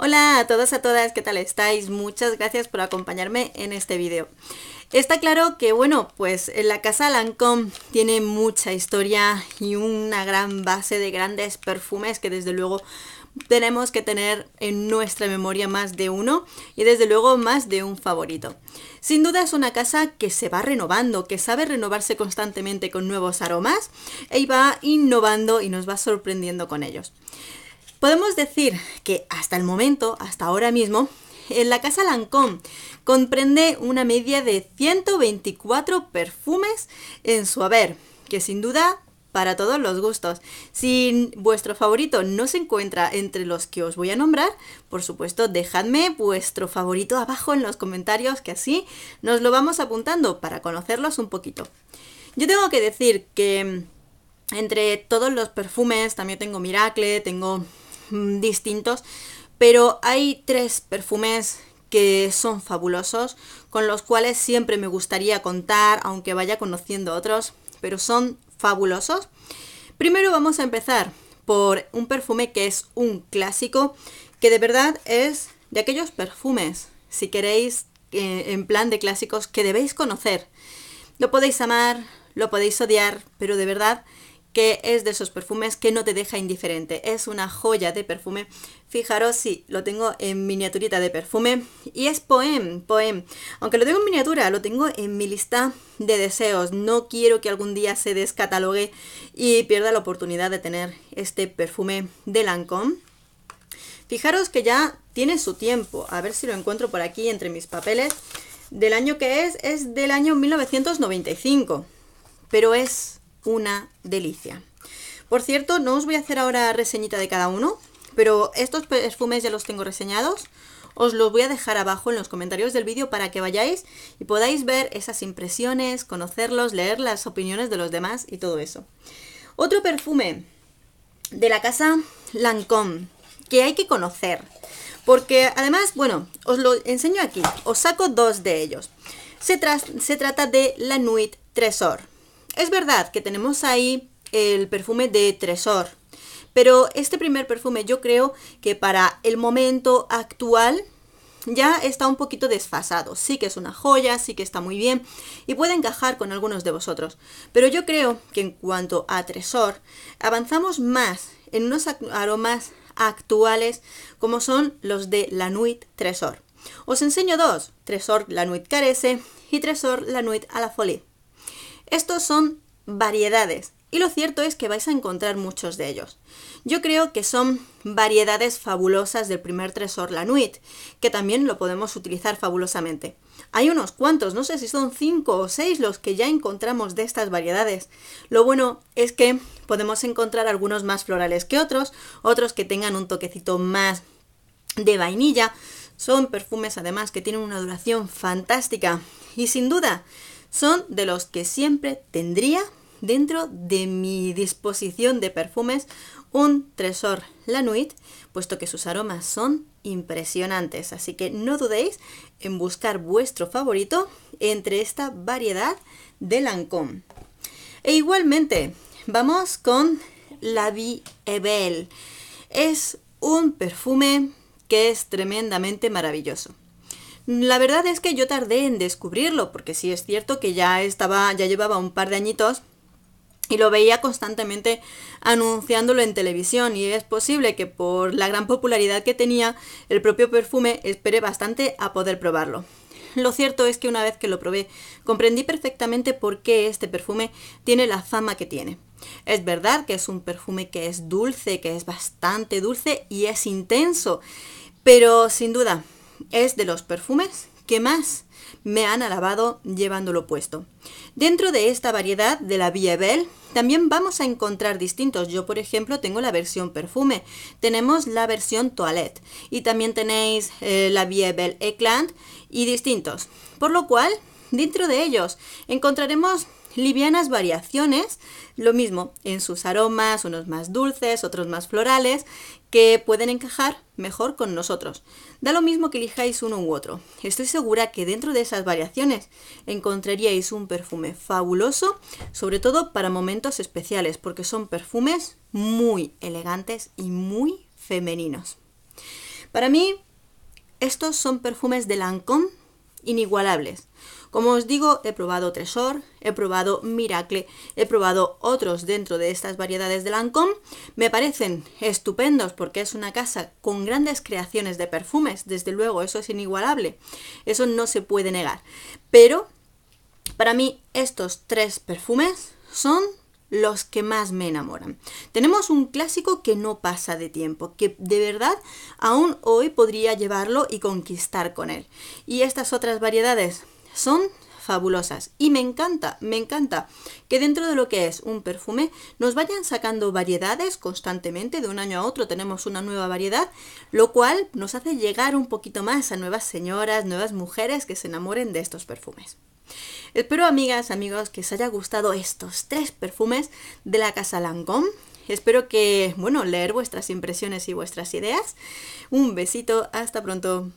Hola a todas, a todas, ¿qué tal estáis? Muchas gracias por acompañarme en este vídeo. Está claro que, bueno, pues eh, la casa Lancome tiene mucha historia y una gran base de grandes perfumes que desde luego tenemos que tener en nuestra memoria más de uno y desde luego más de un favorito. Sin duda es una casa que se va renovando, que sabe renovarse constantemente con nuevos aromas e va innovando y nos va sorprendiendo con ellos. Podemos decir que hasta el momento, hasta ahora mismo, en la casa Lancôme comprende una media de 124 perfumes en su haber, que sin duda para todos los gustos. Si vuestro favorito no se encuentra entre los que os voy a nombrar, por supuesto, dejadme vuestro favorito abajo en los comentarios, que así nos lo vamos apuntando para conocerlos un poquito. Yo tengo que decir que mm, entre todos los perfumes, también tengo Miracle, tengo Mm, distintos, pero hay tres perfumes que son fabulosos, con los cuales siempre me gustaría contar, aunque vaya conociendo otros, pero son fabulosos. Primero vamos a empezar por un perfume que es un clásico, que de verdad es de aquellos perfumes, si queréis, eh, en plan de clásicos, que debéis conocer. Lo podéis amar, lo podéis odiar, pero de verdad que es de esos perfumes que no te deja indiferente. Es una joya de perfume. Fijaros, sí, lo tengo en miniaturita de perfume. Y es Poem, Poem. Aunque lo tengo en miniatura, lo tengo en mi lista de deseos. No quiero que algún día se descatalogue y pierda la oportunidad de tener este perfume de Lancôme. Fijaros que ya tiene su tiempo. A ver si lo encuentro por aquí entre mis papeles. Del año que es, es del año 1995. Pero es una delicia. Por cierto, no os voy a hacer ahora reseñita de cada uno, pero estos perfumes ya los tengo reseñados. Os los voy a dejar abajo en los comentarios del vídeo para que vayáis y podáis ver esas impresiones, conocerlos, leer las opiniones de los demás y todo eso. Otro perfume de la casa Lancôme que hay que conocer. Porque además, bueno, os lo enseño aquí. Os saco dos de ellos. Se, se trata de la Nuit Tresor. Es verdad que tenemos ahí el perfume de Tresor, pero este primer perfume yo creo que para el momento actual ya está un poquito desfasado. Sí que es una joya, sí que está muy bien y puede encajar con algunos de vosotros. Pero yo creo que en cuanto a Tresor, avanzamos más en unos aromas actuales como son los de la Nuit Tresor. Os enseño dos, Tresor la Nuit Carece y Tresor la Nuit a la Folie. Estos son variedades y lo cierto es que vais a encontrar muchos de ellos. Yo creo que son variedades fabulosas del primer tresor Lanuit, que también lo podemos utilizar fabulosamente. Hay unos cuantos, no sé si son 5 o 6 los que ya encontramos de estas variedades. Lo bueno es que podemos encontrar algunos más florales que otros, otros que tengan un toquecito más de vainilla. Son perfumes además que tienen una duración fantástica y sin duda son de los que siempre tendría dentro de mi disposición de perfumes un Tresor Lanuit, puesto que sus aromas son impresionantes. Así que no dudéis en buscar vuestro favorito entre esta variedad de Lancôme. E igualmente, vamos con la Vie Ebel. Es un perfume que es tremendamente maravilloso. La verdad es que yo tardé en descubrirlo, porque sí es cierto que ya estaba, ya llevaba un par de añitos y lo veía constantemente anunciándolo en televisión y es posible que por la gran popularidad que tenía el propio perfume esperé bastante a poder probarlo. Lo cierto es que una vez que lo probé comprendí perfectamente por qué este perfume tiene la fama que tiene. Es verdad que es un perfume que es dulce, que es bastante dulce y es intenso, pero sin duda es de los perfumes que más me han alabado llevándolo puesto. Dentro de esta variedad de la Viebel, también vamos a encontrar distintos. Yo, por ejemplo, tengo la versión perfume, tenemos la versión toilette y también tenéis eh, la Viebel Belle y distintos. Por lo cual, dentro de ellos encontraremos livianas variaciones, lo mismo en sus aromas, unos más dulces, otros más florales, que pueden encajar mejor con nosotros. Da lo mismo que elijáis uno u otro. Estoy segura que dentro de esas variaciones encontraríais un perfume fabuloso, sobre todo para momentos especiales, porque son perfumes muy elegantes y muy femeninos. Para mí, estos son perfumes de Lancôme inigualables. Como os digo, he probado Tresor, he probado Miracle, he probado otros dentro de estas variedades de Lancôme. Me parecen estupendos porque es una casa con grandes creaciones de perfumes, desde luego, eso es inigualable, eso no se puede negar. Pero para mí estos tres perfumes son los que más me enamoran. Tenemos un clásico que no pasa de tiempo, que de verdad aún hoy podría llevarlo y conquistar con él. Y estas otras variedades son fabulosas. Y me encanta, me encanta que dentro de lo que es un perfume nos vayan sacando variedades constantemente, de un año a otro tenemos una nueva variedad, lo cual nos hace llegar un poquito más a nuevas señoras, nuevas mujeres que se enamoren de estos perfumes. Espero amigas, amigos, que os haya gustado estos tres perfumes de la casa Lancôme. Espero que, bueno, leer vuestras impresiones y vuestras ideas. Un besito, hasta pronto.